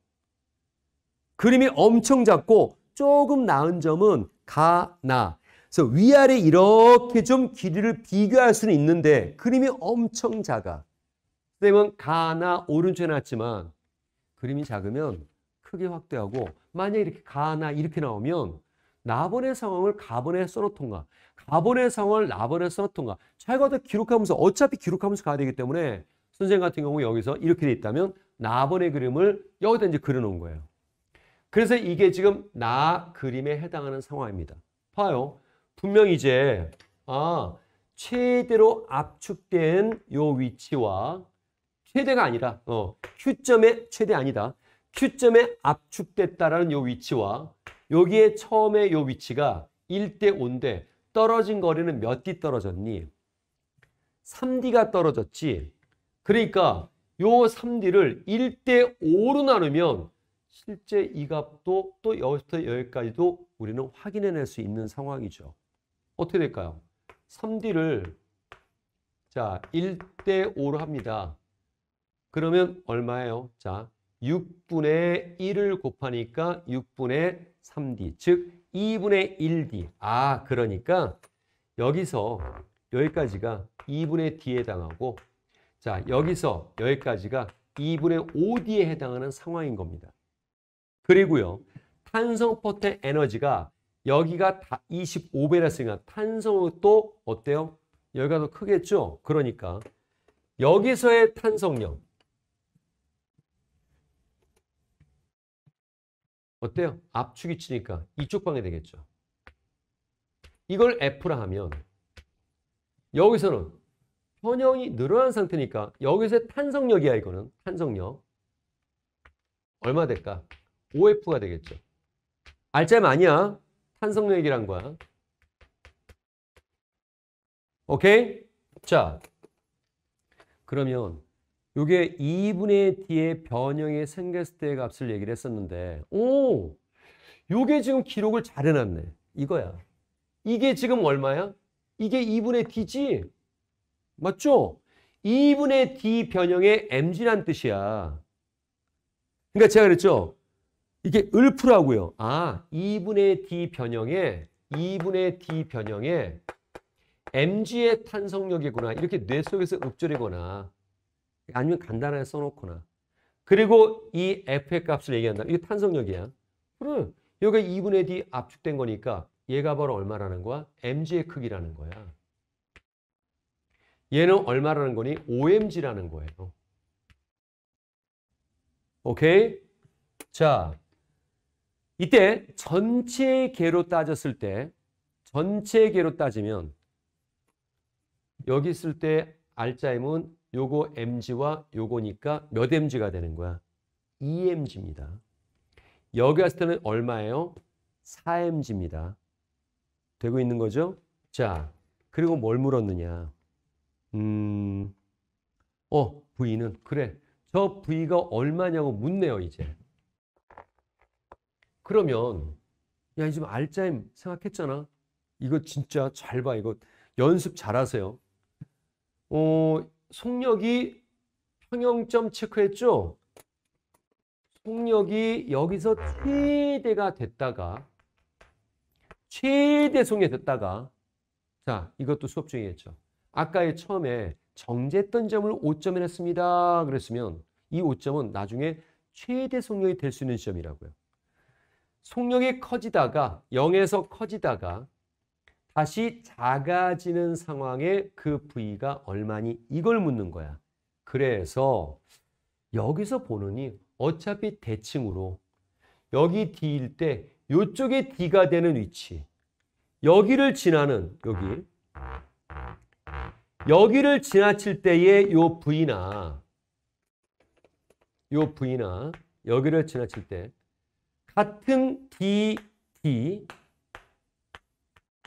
그림이 엄청 작고 조금 나은 점은 가, 나. 그래서 위아래 이렇게 좀 길이를 비교할 수는 있는데 그림이 엄청 작아. 선생님은 가나 오른쪽에 놨지만 그림이 작으면 크게 확대하고 만약 이렇게 가나 이렇게 나오면 나번의 상황을 가번의 써노통과 가번의 상황을 나번의 써노통과 차이가 더 기록하면서 어차피 기록하면서 가야 되기 때문에 선생 같은 경우 여기서 이렇게 돼 있다면 나번의 그림을 여기다 이제 그려놓은 거예요. 그래서 이게 지금 나 그림에 해당하는 상황입니다. 봐요. 분명 이제 아 최대로 압축된 요 위치와 최대가 아니라 어, Q점의 최대 아니다. Q점에 압축됐다라는 요 위치와 여기에 처음에 요 위치가 1대 5인데 떨어진 거리는 몇 D 떨어졌니? 3D가 떨어졌지. 그러니까 요 3D를 1대 5로 나누면 실제 이 값도 또 여기부터 여기까지도 우리는 확인해낼 수 있는 상황이죠. 어떻게 될까요? 3D를 자 1대 5로 합니다. 그러면 얼마예요? 자 6분의 1을 곱하니까 6분의 3D 즉 2분의 1D 아 그러니까 여기서 여기까지가 2분의 D에 해당하고 자 여기서 여기까지가 2분의 5D에 해당하는 상황인 겁니다. 그리고요. 탄성포트 에너지가 여기가 다 25배라 쓰니 탄성은 또 어때요? 여기가 더 크겠죠? 그러니까 여기서의 탄성력 어때요? 압축이 치니까 이쪽 방이 되겠죠. 이걸 F라 하면 여기서는 현형이 늘어난 상태니까 여기서의 탄성력이야 이거는 탄성력 얼마 될까? OF가 되겠죠. 알짜임 아니야. 탄성력이란 거야. 오케이? 자, 그러면 이게 2분의 d의 변형이 생겼을 때의 값을 얘기를 했었는데 오! 요게 지금 기록을 잘 해놨네. 이거야. 이게 지금 얼마야? 이게 2분의 d지? 맞죠? 2분의 d 변형의 mg란 뜻이야. 그러니까 제가 그랬죠? 이게 을프라고요. 아, 2분의 d 변형의 2분의 d 변형의 mg의 탄성력이구나. 이렇게 뇌 속에서 읊조리거나 아니면 간단하게 써놓거나. 그리고 이 F의 값을 얘기한다. 이게 탄성력이야. 그럼 여기가 2분의 D 압축된 거니까 얘가 바로 얼마라는 거야? mg의 크기라는 거야. 얘는 얼마라는 거니? o m g 라는 거예요. 오케이? 자, 이때 전체 개로 따졌을 때 전체 개로 따지면 여기 있을 때 알짜임은 요거 mg와 요거니까 몇 mg가 되는 거야? 2mg입니다. 여기 왔을 때는 얼마예요? 4mg입니다. 되고 있는 거죠? 자, 그리고 뭘 물었느냐? 음, 어, V는 그래. 저 V가 얼마냐고 묻네요, 이제. 그러면 야, 지금 알짜임 생각했잖아. 이거 진짜 잘 봐. 이거 연습 잘하세요. 어, 속력이 평형점 체크했죠? 속력이 여기서 최대가 됐다가 최대 속력이 됐다가 자 이것도 수업 중에 했죠. 아까의 처음에 정제했던 점을 5점에 했습니다. 그랬으면 이 5점은 나중에 최대 속력이 될 수 있는 시험이라고요. 속력이 커지다가 0에서 커지다가 다시 작아지는 상황에 그 부위가 얼마니 이걸 묻는 거야. 그래서 여기서 보느니 어차피 대칭으로 여기 D일 때 이쪽에 D가 되는 위치 여기를 지나는 여기 여기를 지나칠 때의 요 V나 요 V나 여기를 지나칠 때 같은 D, D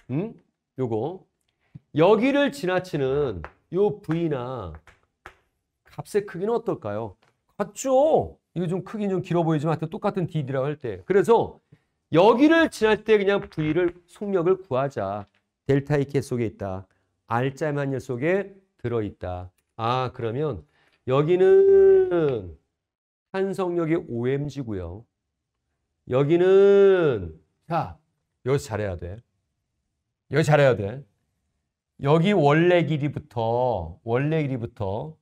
음? 요거 여기를 지나치는 요 V나 값의 크기는 어떨까요? 같죠? 이거 좀 크긴 좀 길어 보이지만 똑같은 DD라고 할 때. 그래서 여기를 지날 때 그냥 V를 속력을 구하자. 델타 이케 e 속에 있다. R자만 열 속에 들어있다. 아 그러면 여기는 탄성력이 5mg고요. 여기는 자 여기서 잘해야 돼. 여기 잘해야 돼. 여기 원래 길이부터 원래 길이부터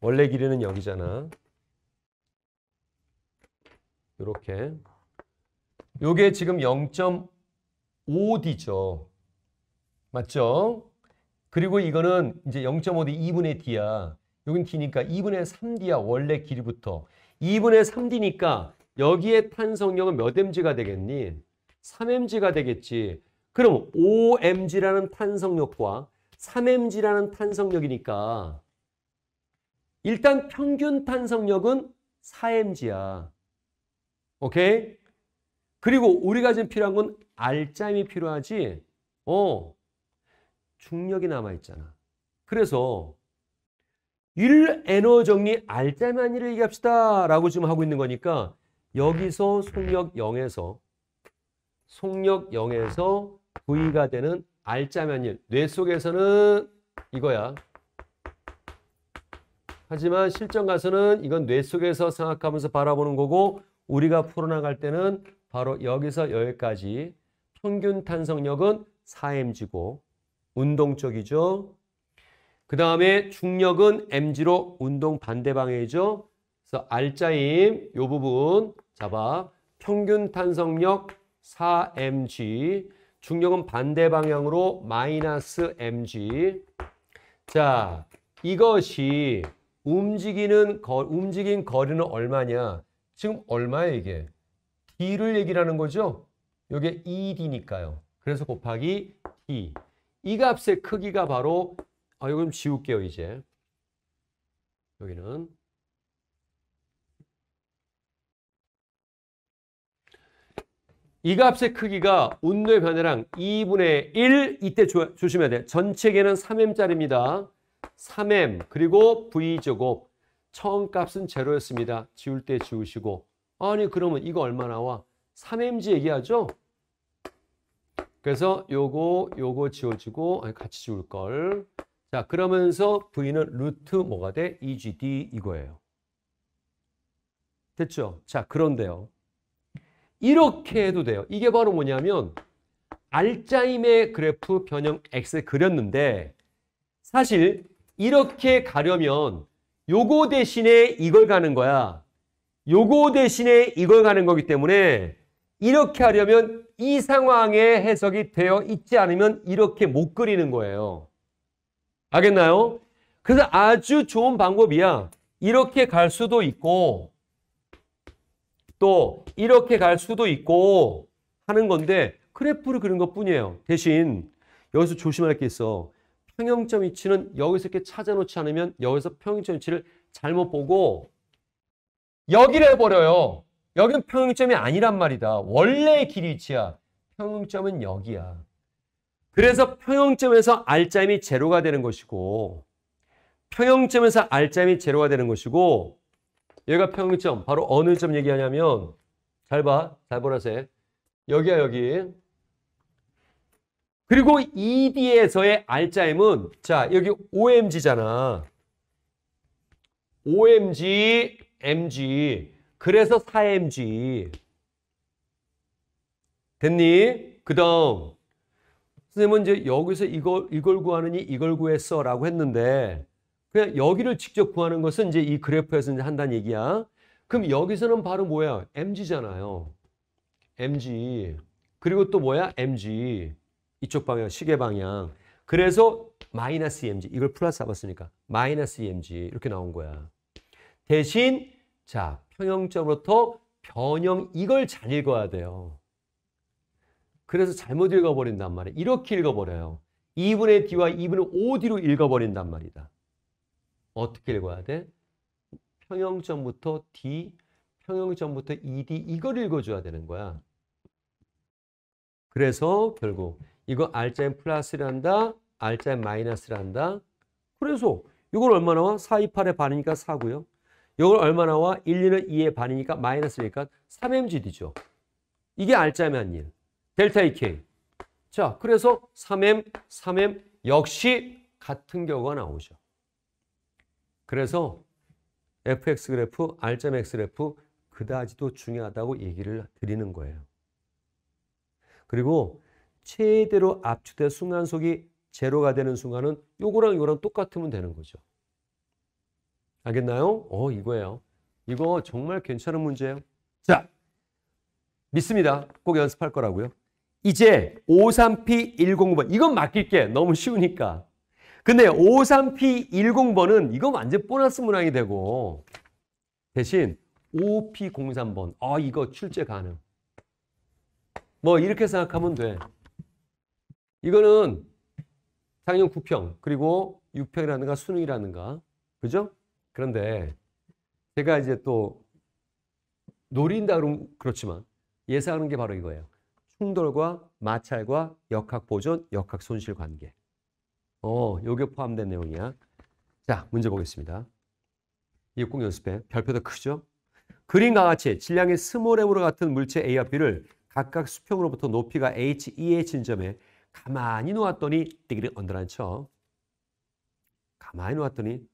원래 길이는 여기잖아. 이렇게 요게 지금 0.5d죠. 맞죠? 그리고 이거는 이제 0.5d 2분의 d야. 여긴 d니까 2분의 3d야. 원래 길이부터. 2분의 3d니까 여기에 탄성력은 몇 mg가 되겠니? 3mg가 되겠지. 그럼 o m g 라는 탄성력과 3mg라는 탄성력이니까 일단 평균 탄성력은 4mg야. 오케이? 그리고 우리가 지금 필요한 건 알짜임이 필요하지 어 중력이 남아있잖아. 그래서 1 에너 정리 알짜임한 일 얘기합시다 라고 지금 하고 있는 거니까 여기서 속력 0에서 속력 0에서 V가 되는 알짜면일뇌 속에서는 이거야. 하지만 실전 가서는 이건 뇌 속에서 생각하면서 바라보는 거고 우리가 풀어나갈 때는 바로 여기서 여기까지 평균 탄성력은 4mg고 운동 쪽이죠. 그 다음에 중력은 mg로 운동 반대 방향이죠. 그래서 알짜임요 부분 잡아 평균 탄성력 4mg 중력은 반대 방향으로 마이너스 mg. 자, 이것이 움직이는 거, 움직인 거리는 얼마냐? 지금 얼마예요, 이게? d를 얘기하는 거죠? 이게 2d니까요. 그래서 곱하기 d. 이 값의 크기가 바로 아, 이거 좀 지울게요, 이제. 여기는 이 값의 크기가 온도의 변화량 2분의 1 이때 조, 조심해야 돼. 전체 개는 3m짜리입니다. 3m 그리고 v제곱 처음값은 제로였습니다. 지울 때 지우시고 아니 그러면 이거 얼마 나와? 3mg 얘기하죠? 그래서 요거 요거 지워지고 아니 같이 지울 걸. 자 그러면서 v는 루트 뭐가 돼? egd 이거예요. 됐죠? 자 그런데요. 이렇게 해도 돼요. 이게 바로 뭐냐면 알짜임의 그래프 변형 x 를 그렸는데 사실 이렇게 가려면 요거 대신에 이걸 가는 거야. 요거 대신에 이걸 가는 거기 때문에 이렇게 하려면 이 상황에 해석이 되어 있지 않으면 이렇게 못 그리는 거예요. 알겠나요? 그래서 아주 좋은 방법이야. 이렇게 갈 수도 있고 또 이렇게 갈 수도 있고 하는 건데 그래프를 그린 것 뿐이에요. 대신 여기서 조심할 게 있어. 평형점 위치는 여기서 이렇게 찾아놓지 않으면 여기서 평형점 위치를 잘못 보고 여기를 해버려요. 여기는 평형점이 아니란 말이다. 원래의 길 위치야. 평형점은 여기야. 그래서 평형점에서 알짜임이 제로가 되는 것이고 평형점에서 알짜임이 제로가 되는 것이고 얘가 평균점 바로 어느 점 얘기하냐면 잘 봐. 잘 보라세. 여기야 여기. 그리고 ED에서의 알짜임은 자 여기 OMG잖아. OMG, MG. 그래서 4MG. 됐니? 그 다음. 선생님은 이제 여기서 이걸, 이걸 구하느니 이걸 구했어 라고 했는데 그냥 그러니까 여기를 직접 구하는 것은 이제 이 그래프에서 이제 한다는 얘기야. 그럼 여기서는 바로 뭐야? mg잖아요. mg. 그리고 또 뭐야? mg. 이쪽 방향, 시계 방향. 그래서 마이너스 mg. 이걸 플러스 잡았으니까 마이너스 mg 이렇게 나온 거야. 대신 자 평형점으로부터 변형 이걸 잘 읽어야 돼요. 그래서 잘못 읽어버린단 말이야. 이렇게 읽어버려요. 2분의 d와 2분의 5d로 읽어버린단 말이다. 어떻게 읽어야 돼? 평형점부터 D, 평형점부터 ED 이걸 읽어줘야 되는 거야. 그래서 결국 이거 R자인 플러스를 한다. R자인 마이너스를 한다. 그래서 이걸 얼마 나와? 4, 2, 8의 반이니까 4고요. 이걸 얼마 나와? 1, 2는 2의 반이니까 마이너스니까 3mgd죠. 이게 R자면 1. 델타 EK. 자, 그래서 3m, 3m 역시 같은 결과가 나오죠. 그래서 fx 그래프, r.x 그래프 그다지도 중요하다고 얘기를 드리는 거예요. 그리고 최대로 압축된 순간속이 제로가 되는 순간은 요거랑 요랑 똑같으면 되는 거죠. 알겠나요? 어, 이거예요. 이거 정말 괜찮은 문제예요. 자, 믿습니다. 꼭 연습할 거라고요. 이제 53P109번. 이건 맡길게. 너무 쉬우니까. 근데 53P10번은 이거 완전 보너스 문항이 되고 대신 5P03번 아 이거 출제 가능 뭐 이렇게 생각하면 돼 이거는 상용 9평 그리고 6평이라든가 수능이라든가 그죠? 그런데 제가 이제 또 노린다 그러면 그렇지만 예상하는 게 바로 이거예요 충돌과 마찰과 역학 보존, 역학 손실 관계 어, 요게 포함된 내용이야. 자, 문제 보겠습니다. 이거 꼭 연습해. 별표도 크죠? 그림과 같이 질량이 스몰M으로 같은 물체 A와 B를 각각 수평으로부터 높이가 h, e, h 진 점에 가만히 놓았더니 띠기를 언더란 쳐. 가만히 놓았더니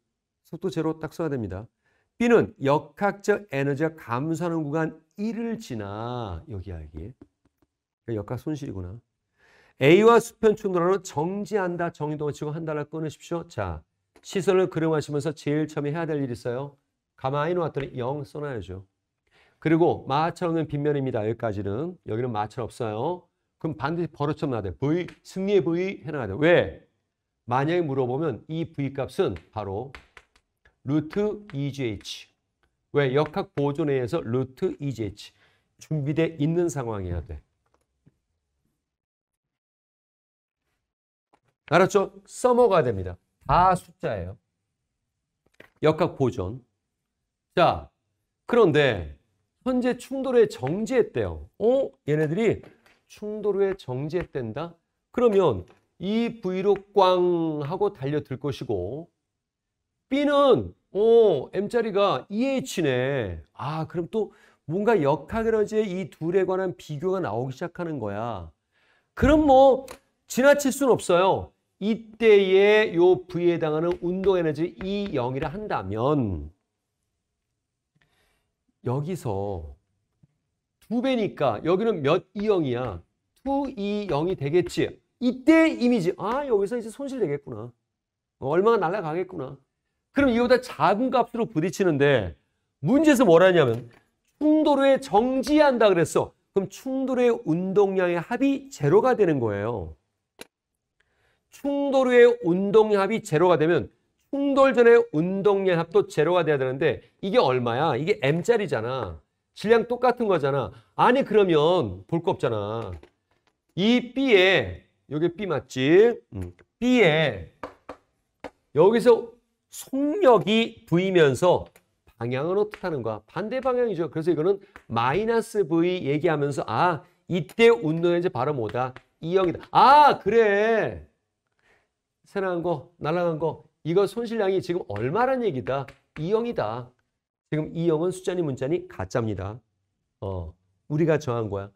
속도 제로 딱 써야 됩니다. B는 역학적 에너지가 감소하는 구간 1을 지나 여기야 여기. 역학 손실이구나. A와 수평 충돌하는 정지한다. 정의동을 치고 한 달을 끊으십시오. 자, 시선을 그려마시면서 제일 처음에 해야 될 일이 있어요. 가만히 놓았더니 0 써놔야죠. 그리고 마찰 없는 빗면입니다. 여기까지는. 여기는 마찰 없어요. 그럼 반드시 버릇처럼 나야 돼. V, 승리의 V 해놔야 돼. 왜? 만약에 물어보면 이 V 값은 바로 루트 2GH. E 왜? 역학 보존에 의해서 루트 2GH. E 준비돼 있는 상황이어야 돼. 알았죠? 써먹어야 됩니다. 다 숫자예요. 역학 보존. 자, 그런데 현재 충돌에 정지했대요. 어? 얘네들이 충돌에 정지했댄다? 그러면 이 V로 꽝 하고 달려들 것이고 B는 어, M자리가 EH네. 아, 그럼 또 뭔가 역학에너지의 이 둘에 관한 비교가 나오기 시작하는 거야. 그럼 뭐 지나칠 순 없어요. 이때에 요 V에 해당하는 운동 에너지 E0이라 한다면 여기서 두 배니까 여기는 몇 E0이야? 2E0이 되겠지. 이때 이미지. 아 여기서 이제 손실되겠구나. 얼마나날아가겠구나 그럼 이거보다 작은 값으로 부딪히는데 문제에서 뭐라냐면 충돌에 정지한다 그랬어. 그럼 충돌의 운동량의 합이 제로가 되는 거예요. 충돌 후의 운동량합이 제로가 되면 충돌 전의 운동량합도 제로가 돼야 되는데 이게 얼마야? 이게 M짜리잖아. 질량 똑같은 거잖아. 아니 그러면 볼 거 없잖아. 이 B에 여기 B 맞지? 음, b에 여기서 속력이 V면서 방향은 어떻게 하는 거야? 반대 방향이죠. 그래서 이거는 마이너스 V 얘기하면서 아 이때 운동의 이 바로 뭐다? 2형이다. 아 그래 새나간 거, 날아간 거 이거 손실량이 지금 얼마란 얘기다. 2형이다. 지금 2형은 숫자니 문자니 가짜입니다. 어, 우리가 정한 거야.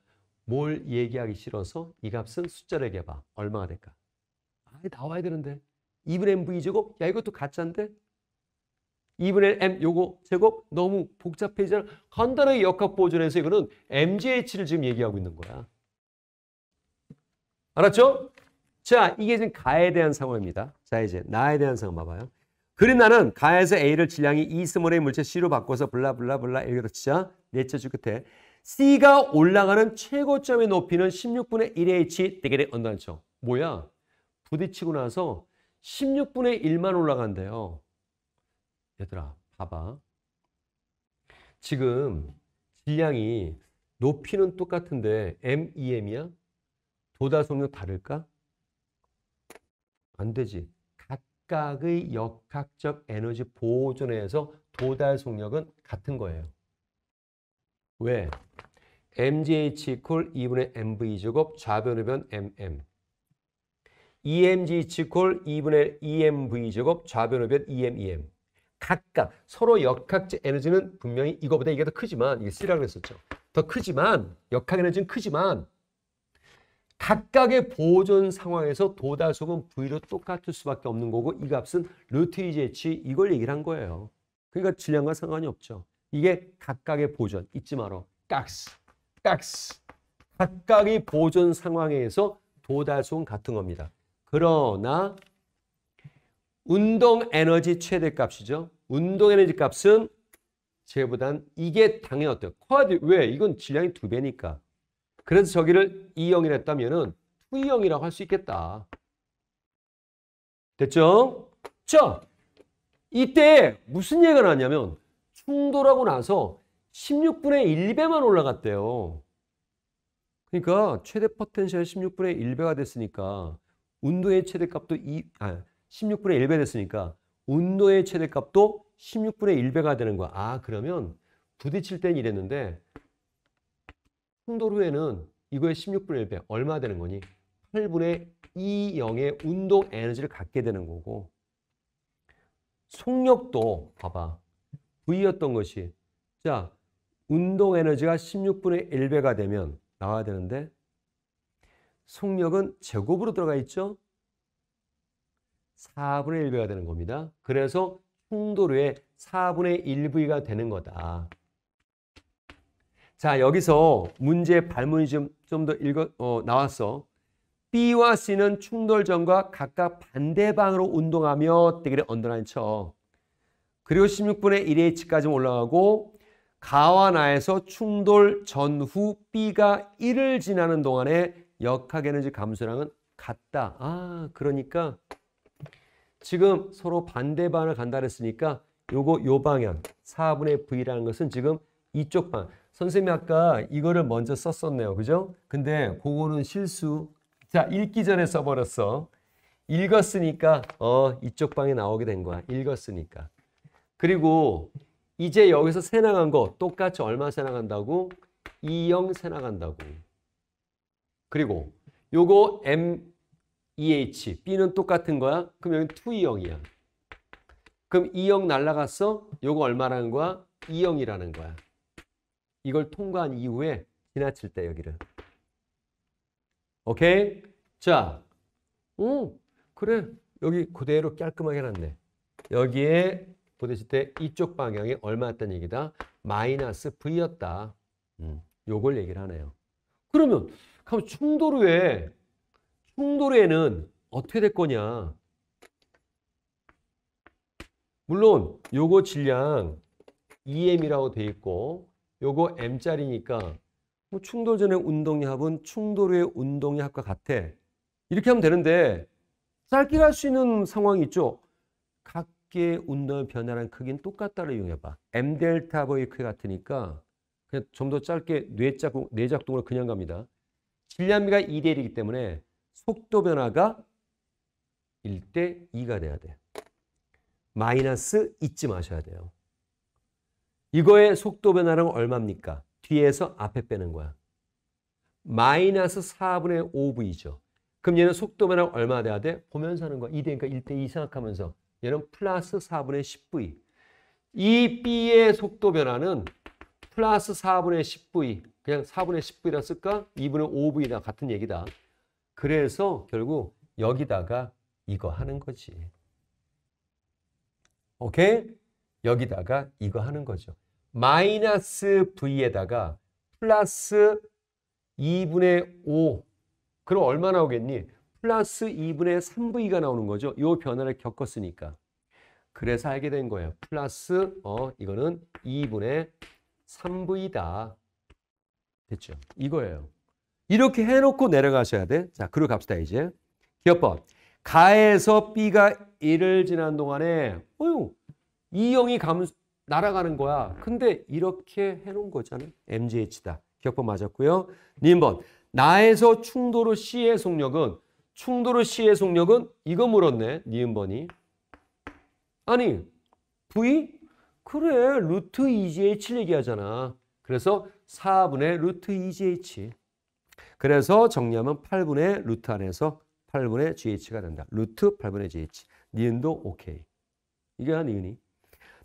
뭘 얘기하기 싫어서 이 값은 숫자를 얘기해봐. 얼마가 될까? 아, 나와야 되는데. 2분의 mv 제곱? 야 이것도 가짜인데? 2분의 m 요거 제곱? 너무 복잡해지잖아. 간단하게 역학 보존에서 이거는 mgh를 지금 얘기하고 있는 거야. 알았죠? 자, 이게 지금 가에 대한 상황입니다. 자, 이제 나에 대한 상황 봐봐요. 그린 나는 가에서 A를 질량이 E 스몰의 물체 C로 바꿔서 블라블라블라 L로 치자 내쳐주 끝에 C가 올라가는 최고점의 높이는 16분의 1H 대결 언단초. 뭐야? 부딪히고 나서 16분의 1만 올라간대요. 얘들아, 봐봐. 지금 질량이 높이는 똑같은데 MEM이야? 도달 속력 다를까? 안 되지. 각각의 역학적 에너지 보존에서 도달 속력은 같은 거예요. 왜? mgh e 2분의 e mv 제곱 좌변우변 mm emgh e 2분의 emv 제곱 좌변우변 em em 각각 서로 역학적 에너지는 분명히 이거보다 이게 더 크지만 이게 C라고 했었죠. 더 크지만 역학 에너지는 크지만 각각의 보존 상황에서 도다속은 V로 똑같을 수밖에 없는 거고 이 값은 루트 e 제치 이걸 얘기를 한 거예요. 그러니까 질량과 상관이 없죠. 이게 각각의 보존 잊지 마라. 깍스 깍스 각각의 보존 상황에서 도다속은 같은 겁니다. 그러나 운동 에너지 최대값이죠. 운동 에너지 값은 제보단 이게 당연히 어때요? 쿼드 왜? 이건 질량이 두 배니까. 그래서 저기를 2형이라 e 했다면은 2형이라고 할 수 있겠다. 됐죠? 자, 이때 무슨 얘기가 나냐면 충돌하고 나서 16분의 1배만 올라갔대요. 그러니까 최대 포텐셜 16분의 1배가 됐으니까 운동의 최대값도 2, 아, 16분의 1배 됐으니까 운동의 최대값도 16분의 1배가 되는 거야. 아 그러면 부딪힐 땐 이랬는데 풍도루에는 이거의 16분의 1배 얼마 되는 거니? 8분의 2영의 운동 에너지를 갖게 되는 거고 속력도 봐봐 V였던 것이 자 운동 에너지가 16분의 1배가 되면 나와야 되는데 속력은 제곱으로 들어가 있죠? 4분의 1배가 되는 겁니다. 그래서 충돌의 4분의 1V가 되는 거다. 자, 여기서 문제 발문이 좀 좀 더 읽어 어, 나왔어. B와 C는 충돌점과 각각 반대방으로 운동하며 대기를 언더라인 쳐. 그리고 16분의 1의 h까지 올라가고 가와 나에서 충돌 전후 B가 1을 지나는 동안에 역학에너지 감소량은 같다. 아, 그러니까 지금 서로 반대 방을 간다 그랬으니까 요거 요 방향 4분의 V라는 것은 지금 이쪽 방향 선생님이 아까 이거를 먼저 썼었네요. 그죠? 근데 그거는 실수. 자, 읽기 전에 써버렸어. 읽었으니까 어 이쪽 방에 나오게 된 거야. 읽었으니까. 그리고 이제 여기서 새 나간 거 똑같이 얼마 새 나간다고? 2영 새 나간다고. 그리고 요거 M EH B는 똑같은 거야. 그럼 여기 2영이야. 그럼 2영 날라갔어? 요거 얼마라는 거야? 2영이라는 거야. 이걸 통과한 이후에 지나칠 때 여기를. 오케이? 자, 오, 그래. 여기 그대로 깔끔하게 해놨네. 여기에 보내실 때 이쪽 방향이 얼마였다는 얘기다? 마이너스 V였다. 음, 요걸 얘기를 하네요. 그러면 그럼 충돌후에 충돌후에는 어떻게 될 거냐? 물론 요거 질량 EM이라고 돼 있고 요거 M짜리니까 뭐 충돌 전의 운동의 합은 충돌 후의 운동의 합과 같아. 이렇게 하면 되는데 짧게갈 수 있는 상황이 있죠. 각계 운동의 변화랑 크기는 똑같다를 이용해봐. M 델타 V의 크기 같으니까 그냥 좀 더 짧게 뇌작동, 뇌작동으로 그냥 갑니다. 질량비가 2대 1이기 때문에 속도 변화가 1대 2가 돼야 돼. 마이너스 잊지 마셔야 돼요. 이거의 속도 변화량 얼마입니까? 뒤에서 앞에 빼는 거야. 마이너스 4분의 5v죠. 그럼 얘는 속도 변화량 얼마 돼야 돼? 보면서 하는 거야. 2대니까 1대2 생각하면서 얘는 플러스 4분의 10v. 이 b의 속도 변화는 플러스 4분의 10v 그냥 4분의 10v라 쓸까? 2분의 5v나 같은 얘기다. 그래서 결국 여기다가 이거 하는 거지. 오케이? 여기다가 이거 하는 거죠. 마이너스 v에다가 플러스 2분의 5 그럼 얼마 나오겠니? 플러스 2분의 3v가 나오는 거죠. 이 변화를 겪었으니까. 그래서 알게 된 거예요. 플러스 어 이거는 2분의 3v다. 됐죠. 이거예요. 이렇게 해놓고 내려가셔야 돼. 자, 그리고 갑시다 이제. 기업법. 가에서 B가 1을 지난 동안에 어휴, 2형이 감소 날아가는 거야. 근데 이렇게 해놓은 거잖아요. MGH다. 기억 맞았고요. 님번 나에서 충도로 C의 속력은 충도로 C의 속력은 이거 물었네. 니은번이. 아니 V? 그래 루트 2GH 얘기하잖아. 그래서 4분의 루트 2GH. 그래서 정리하면 8분의 루트 안에서 8분의 GH가 된다. 루트 8분의 GH. 니은도 오케이. 이게 한 이은이.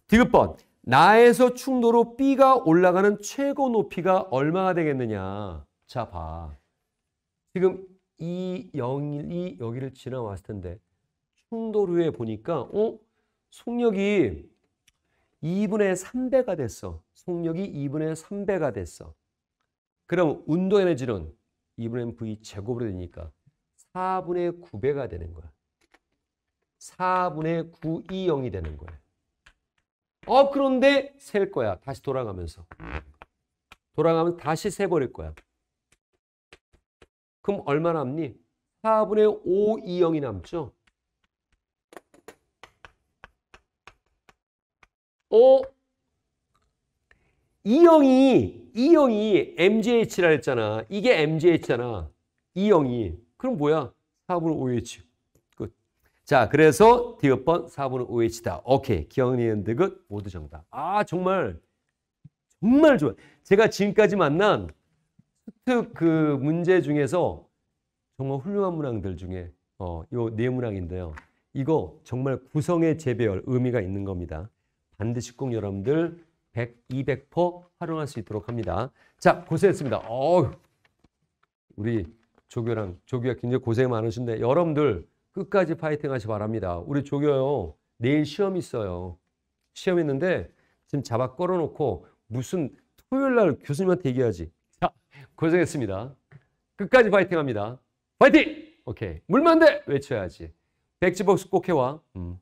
디귿번 나에서 충도로 B가 올라가는 최고 높이가 얼마가 되겠느냐. 자, 봐. 지금 이 0이 여기를 지나왔을 텐데 충돌후에 보니까 어? 속력이 2분의 3배가 됐어. 속력이 2분의 3배가 됐어. 그럼 운동 에너지는 2분의 V 제곱으로 되니까 4분의 9배가 되는 거야. 4분의 920이 되는 거야. 어 그런데 셀 거야. 다시 돌아가면서. 돌아가면 다시 세버릴 거야. 그럼 얼마 남니? 4분의 5, 2형이 남죠. 어? 2형이 2형이 MGH라 했잖아. 이게 MGH잖아. 2형이. 그럼 뭐야? 4분의 5H. 자, 그래서 디귿번 4분의 OH다. 오케이. 기억니은 득은 그 모두 정답. 아, 정말 정말 좋아. 요 제가 지금까지 만난 스특 그 문제 중에서 정말 훌륭한 문항들 중에 어, 요 네 문항인데요. 이거 정말 구성의 재배열 의미가 있는 겁니다. 반드시 꼭 여러분들 100, 200% 활용할 수 있도록 합니다. 자, 고생했습니다. 어 우리 조교랑 조교가 굉장히 고생 많으신데 여러분들 끝까지 파이팅 하시 기 바랍니다. 우리 조교요. 내일 시험 있어요. 시험 있는데 지금 잡아 끌어놓고 무슨 토요일 날 교수님한테 얘기하지. 자, 고생했습니다. 끝까지 파이팅 합니다. 파이팅! 오케이. 물만 돼! 외쳐야지. 백지복수 꼭 해와. 음.